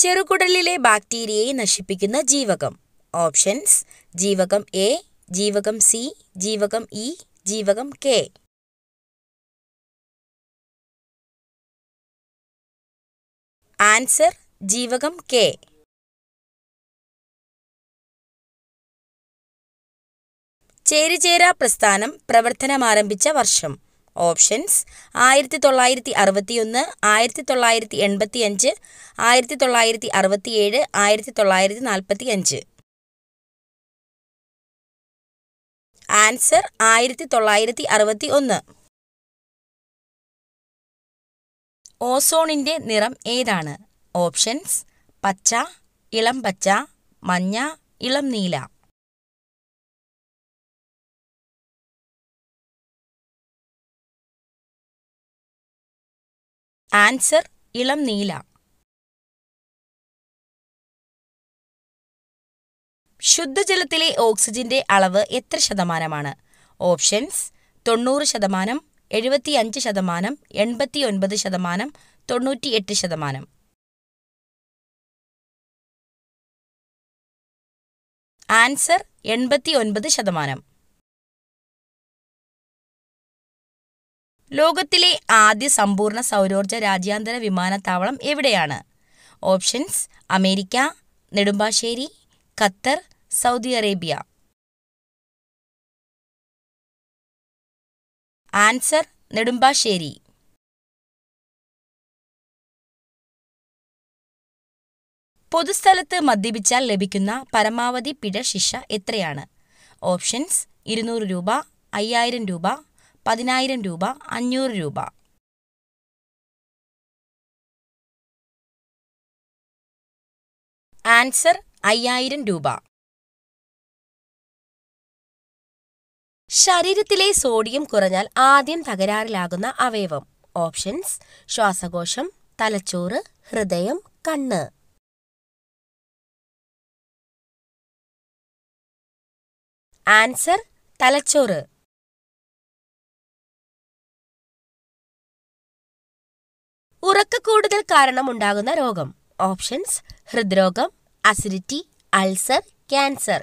ചെറുകുടലിലെ ബാക്ടീരിയയെ നശിപ്പിക്കുന്ന ജീവകം ഓപ്ഷൻസ് ജീവകം എ ജീവകം സി ജീവകം ഇ ജീവകം കെ ആൻസർ ജീവകം കെ ചേരിചേരാ പ്രസ്ഥാനം പ്രവർത്തനമാരംഭിച്ച വർഷം ഓപ്ഷൻസ് ആയിരത്തി തൊള്ളായിരത്തി അറുപത്തി ഒന്ന് ആയിരത്തി തൊള്ളായിരത്തി എൺപത്തി അഞ്ച് ആയിരത്തി തൊള്ളായിരത്തി അറുപത്തി ഏഴ് ആയിരത്തി തൊള്ളായിരത്തി നാൽപ്പത്തി അഞ്ച് ആൻസർ ആയിരത്തി തൊള്ളായിരത്തി അറുപത്തി ഒന്ന് ഓസോണിൻ്റെ നിറം ഏതാണ് ഓപ്ഷൻസ് പച്ച ഇളം പച്ച മഞ്ഞ ഇളം നീല ആൻസർ ഇളം നീല ശുദ്ധജലത്തിലെ ഓക്സിജന്റെ അളവ് എത്ര ശതമാനമാണ് ഓപ്ഷൻസ് തൊണ്ണൂറ് ശതമാനം എഴുപത്തിയഞ്ച് ശതമാനം എൺപത്തിയൊൻപത് ശതമാനം തൊണ്ണൂറ്റിയെട്ട് ശതമാനം ആൻസർ എൺപത്തിയൊൻപത് ശതമാനം ലോകത്തിലെ ആദ്യ സമ്പൂർണ്ണ സൗരോർജ്ജ രാജ്യാന്തര വിമാനത്താവളം എവിടെയാണ് options America Nedumbassery Qatar Saudi Arabia answer Nedumbassery പൊതുസ്ഥലത്ത് മദ്യപിച്ചാൽ ലഭിക്കുന്ന പരമാവധി പിഴ ശിക്ഷ എത്രയാണ് ഓപ്ഷൻസ് ഇരുന്നൂറ് രൂപ അയ്യായിരം രൂപ പതിനായിരം രൂപ അഞ്ഞൂറ് രൂപ ആൻസർ അയ്യായിരം രൂപ ശരീരത്തിലെ സോഡിയം കുറഞ്ഞാൽ ആദ്യം തകരാറിലാകുന്ന അവയവം ഓപ്ഷൻസ് ശ്വാസകോശം തലച്ചോറ് ഹൃദയം കണ്ണ് ആൻസർ തലച്ചോറ് ഉറക്കക്കൂടുതൽ കാരണമുണ്ടാകുന്ന രോഗം ഓപ്ഷൻസ് ഹൃദ്രോഗം അസിഡിറ്റി അൾസർ ക്യാൻസർ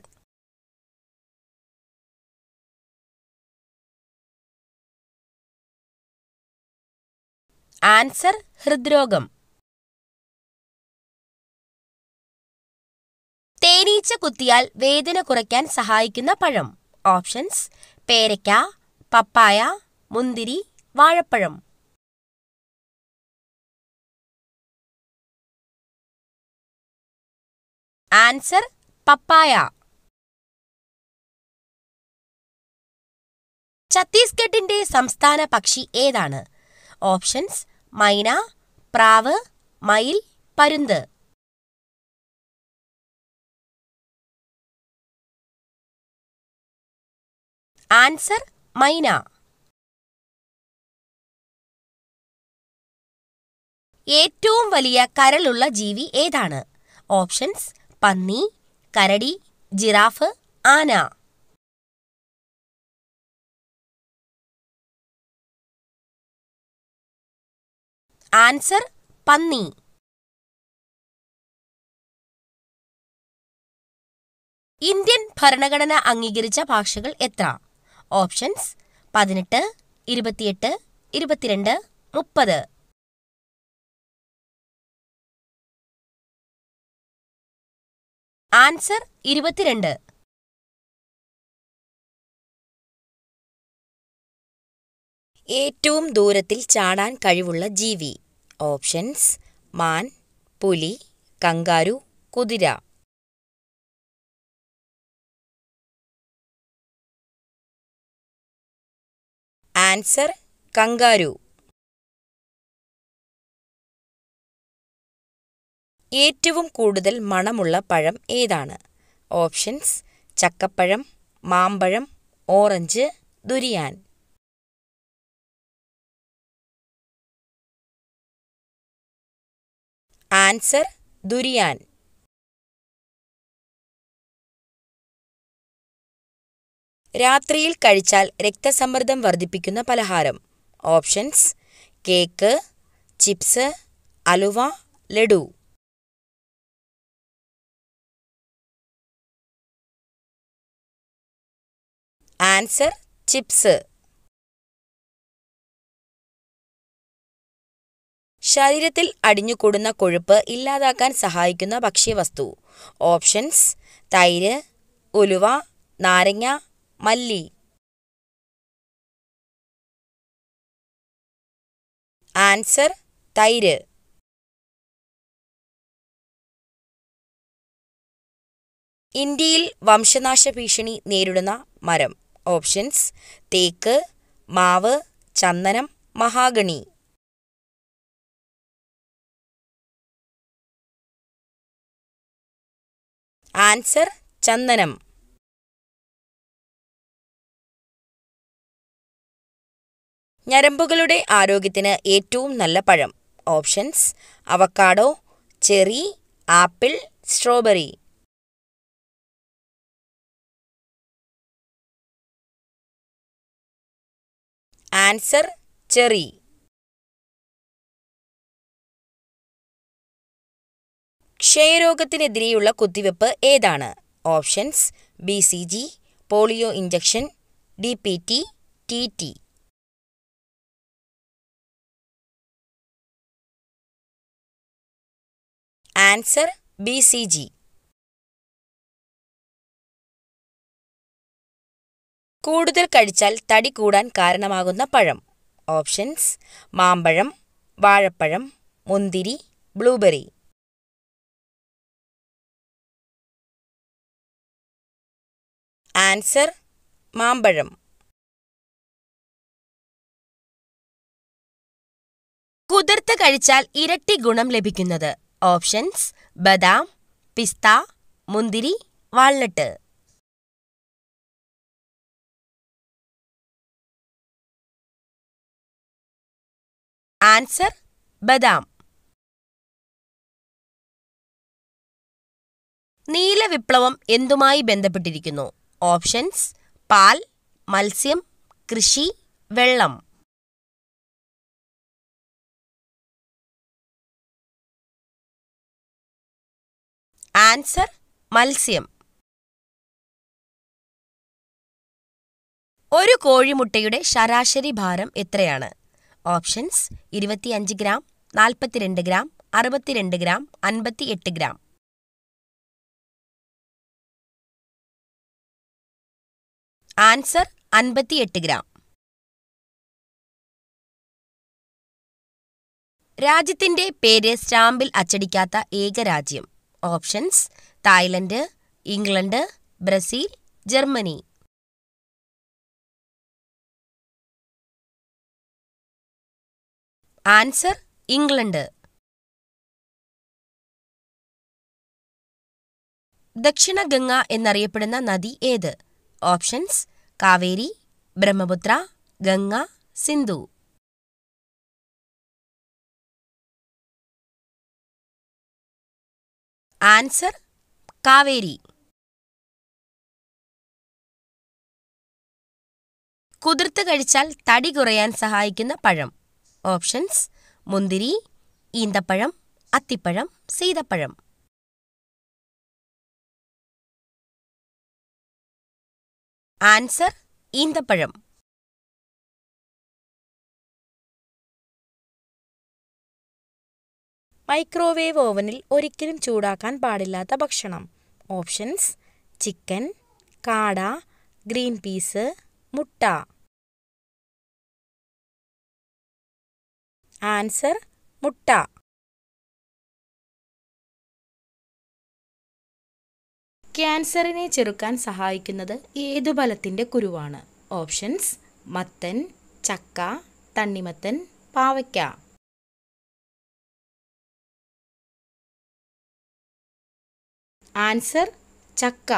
ആൻസർ ഹൃദ്രോഗം തേനീച്ച കുത്തിയാൽ വേദന കുറയ്ക്കാൻ സഹായിക്കുന്ന പഴം ഓപ്ഷൻസ് പേരയ്ക്ക പപ്പായ മുന്തിരി വാഴപ്പഴം ആൻസർ പപ്പായ ഛത്തീസ്ഗഡിന്റെ സംസ്ഥാന പക്ഷി ഏതാണ് ഓപ്ഷൻസ് മൈന പ്രാവ് മയിൽ പരുന്ത് ആൻസർ മൈന ഏറ്റവും വലിയ കരളുള്ള ജീവി ഏതാണ് ഓപ്ഷൻസ് പന്നി കരടി ജിറാഫ് ആന ആൻസർ പന്നി ഇന്ത്യൻ ഭരണഘടന അംഗീകരിച്ച ഭാഷകൾ എത്ര ഓപ്ഷൻസ് പതിനെട്ട് ഇരുപത്തിയെട്ട് ഇരുപത്തിരണ്ട് മുപ്പത് ആൻസർ ഇരുപത്തിരണ്ട് ഏറ്റവും ദൂരത്തിൽ ചാടാൻ കഴിവുള്ള ജീവി ഓപ്ഷൻസ് മാൻ പുലി കങ്കാരു കുതിര ആൻസർ കങ്കാരു ഏറ്റവും കൂടുതൽ മണമുള്ള പഴം ഏതാണ് ഓപ്ഷൻസ് ചക്കപ്പഴം മാമ്പഴം ഓറഞ്ച് ദുരിയാൻ ആൻസർ ദുരിയാൻ രാത്രിയിൽ കഴിച്ചാൽ രക്തസമ്മർദ്ദം വർദ്ധിപ്പിക്കുന്ന പലഹാരം ഓപ്ഷൻസ് കേക്ക് ചിപ്സ് അലുവ ലഡു ആൻസർ ചിപ്സ് ശരീരത്തിൽ അടിഞ്ഞുകൂടുന്ന കൊഴുപ്പ് ഇല്ലാതാക്കാൻ സഹായിക്കുന്ന ഭക്ഷ്യവസ്തു ഓപ്ഷൻസ് തൈര് ഉലുവ നാരങ്ങ മല്ലി ആൻസർ തൈര് ഇന്ത്യയിൽ വംശനാശ ഭീഷണി നേരിടുന്ന മരം ഓപ്ഷൻസ് തേക്ക് മാവ് ചന്ദനം മഹാഗണി ആൻസർ ചന്ദനം ഞരമ്പുകളുടെ ആരോഗ്യത്തിന് ഏറ്റവും നല്ല പഴം options avocado cherry apple strawberry answer cherry ക്ഷയരോഗത്തിനെതിരെയുള്ള കുത്തിവെപ്പ് ഏതാണ് options B C G polio injection D P T T T answer B C G കൂടുതൽ കഴിച്ചാൽ തടി കൂടാൻ കാരണമാകുന്ന പഴം ഓപ്ഷൻസ് മാമ്പഴം വാഴപ്പഴം മുന്തിരി ബ്ലൂബെറി ആൻസർ മാമ്പഴം കുതിർത്ത് കഴിച്ചാൽ ഇരട്ടി ഗുണം ലഭിക്കുന്നത് ഓപ്ഷൻസ് ബദാം പിസ്ത മുന്തിരി വാൾനട്ട് ആൻസർ ബദാം നീല വിപ്ലവം എന്തുമായി ബന്ധപ്പെട്ടിരിക്കുന്നു ഓപ്ഷൻസ് പാൽ മത്സ്യം കൃഷി വെള്ളം ആൻസർ മത്സ്യം ഒരു കോഴിമുട്ടയുടെ ശരാശരി ഭാരം എത്രയാണ് ഓപ്ഷൻസ് ഇരുപത്തിയഞ്ച് ഗ്രാം നാൽപ്പത്തിരണ്ട് ഗ്രാം അറുപത്തിരണ്ട് ഗ്രാം അൻപത്തി എട്ട് ഗ്രാം ആൻസർ അൻപത്തിയെട്ട് ഗ്രാം രാജ്യത്തിന്റെ പേര് സ്റ്റാമ്പിൽ അച്ചടിക്കാത്ത ഏക രാജ്യം options Thailand England Brazil Germany answer England ദക്ഷിണ ഗംഗ എന്നറിയപ്പെടുന്ന നദി ഏത് ഓപ്ഷൻസ് കാവേരി ബ്രഹ്മപുത്ര ഗംഗ സിന്ധു ആൻസർ കാവേരി കുതിർത്ത് കഴിച്ചാൽ തടി കുറയാൻ സഹായിക്കുന്ന പഴം ഓപ്ഷൻസ് മുന്തിരി ഈന്തപ്പഴം അത്തിപ്പഴം സീതപ്പഴം ആൻസർ ഈന്തപ്പഴം മൈക്രോവേവ് ഓവനിൽ ഒരിക്കലും ചൂടാക്കാൻ പാടില്ലാത്ത ഭക്ഷണം ഓപ്ഷൻസ് ചിക്കൻ കാട ഗ്രീൻ പീസ് മുട്ട ആൻസർ മുട്ട ക്യാൻസറിനെ ചെറുക്കാൻ സഹായിക്കുന്നത് ഏതു ഫലത്തിൻ്റെ കുരുവാണ് ഓപ്ഷൻസ് മത്തൻ ചക്ക തണ്ണിമത്തൻ പാവയ്ക്ക ആൻസർ ചക്ക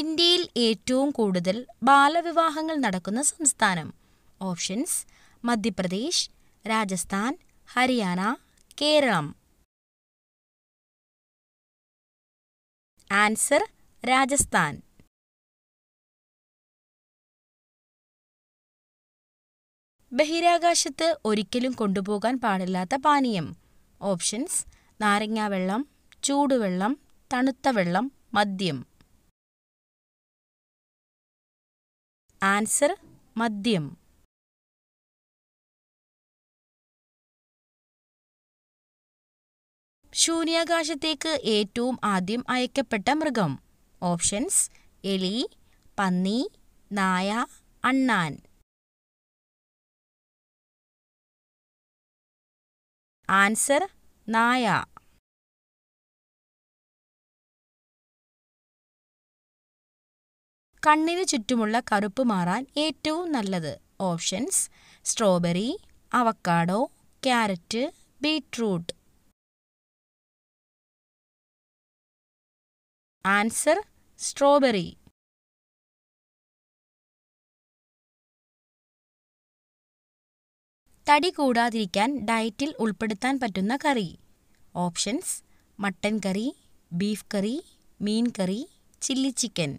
ഇന്ത്യയിൽ ഏറ്റവും കൂടുതൽ ബാലവിവാഹങ്ങൾ നടക്കുന്ന സംസ്ഥാനം ഓപ്ഷൻസ് മധ്യപ്രദേശ് രാജസ്ഥാൻ ഹരിയാന കേരളം ആൻസർ രാജസ്ഥാൻ ബഹിരാകാശത്ത് ഒരിക്കലും കൊണ്ടുപോകാൻ പാടില്ലാത്ത പാനീയം ഓപ്ഷൻസ് നാരങ്ങാവെള്ളം ചൂടുവെള്ളം തണുത്ത വെള്ളം മദ്യം ആൻസർ മദ്യം ശൂന്യാകാശത്തേക്ക് ഏറ്റവും ആദ്യം അയക്കപ്പെട്ട മൃഗം ഓപ്ഷൻസ് എലി പന്നി നായ അണ്ണാൻ ആൻസർ നായ കണ്ണിന് ചുറ്റുമുള്ള കറുപ്പ് മാറാൻ ഏറ്റവും നല്ലത് options strawberry avocado carrot beetroot answer strawberry തടി കൂടാതിരിക്കാൻ ഡയറ്റിൽ ഉൾപ്പെടുത്താൻ പറ്റുന്ന കറി ഓപ്ഷൻസ് മട്ടൻ കറി ബീഫ് കറി മീൻ കറി ചില്ലി ചിക്കൻ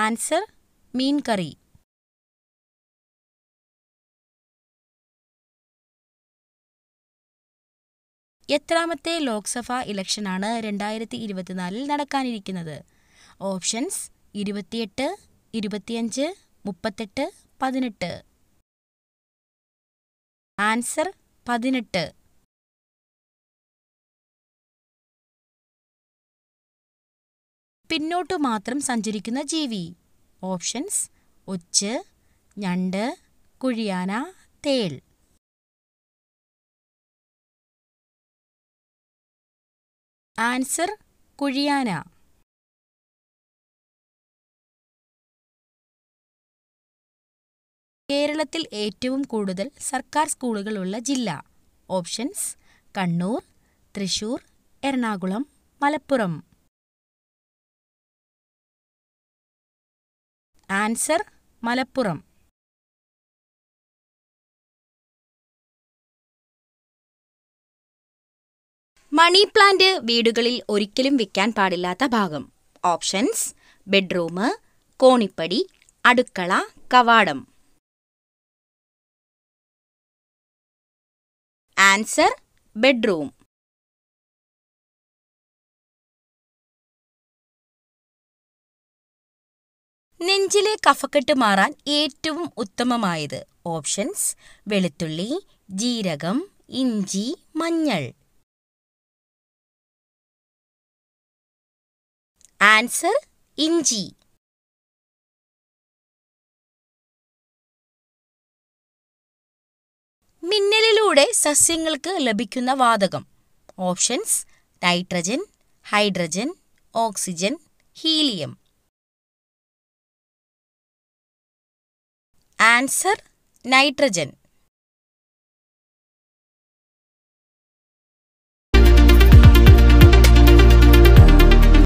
ആൻസർ മീൻ കറി എത്രാമത്തെ ലോക്സഭാ ഇലക്ഷനാണ് രണ്ടായിരത്തി ഇരുപത്തിനാലിൽ നടക്കാനിരിക്കുന്നത് ഓപ്ഷൻസ് ഇരുപത്തിയെട്ട് ഇരുപത്തിയഞ്ച് മുപ്പത്തെട്ട് പതിനെട്ട് ആൻസർ പതിനെട്ട് പിന്നോട്ടു മാത്രം സഞ്ചരിക്കുന്ന ജീവി ഓപ്ഷൻസ് ഒച്ച് ഞണ്ട് കുഴിയാന തേൽ ആൻസർ കുഴിയാന കേരളത്തിൽ ഏറ്റവും കൂടുതൽ സർക്കാർ സ്കൂളുകളുള്ള ജില്ല options Kannur Thrissur Ernakulam Malappuram answer Malappuram money plant വീടുകളിൽ ഒരിക്കലും വിൽക്കാൻ പാടില്ലാത്ത ഭാഗം ഓപ്ഷൻസ് ബെഡ്റൂം കോണിപ്പടി അടുക്കള കവാടം ആൻസർ ബെഡ്റൂം നെഞ്ചിലെ കഫക്കെട്ട് മാറാൻ ഏറ്റവും ഉത്തമമായത് ഓപ്ഷൻസ് വെളുത്തുള്ളി ജീരകം ഇഞ്ചി മഞ്ഞൾ ആൻസർ ഇഞ്ചി മിന്നലിലൂടെ സസ്യങ്ങൾക്ക് ലഭിക്കുന്ന വാതകം options nitrogen hydrogen oxygen helium Answer nitrogen.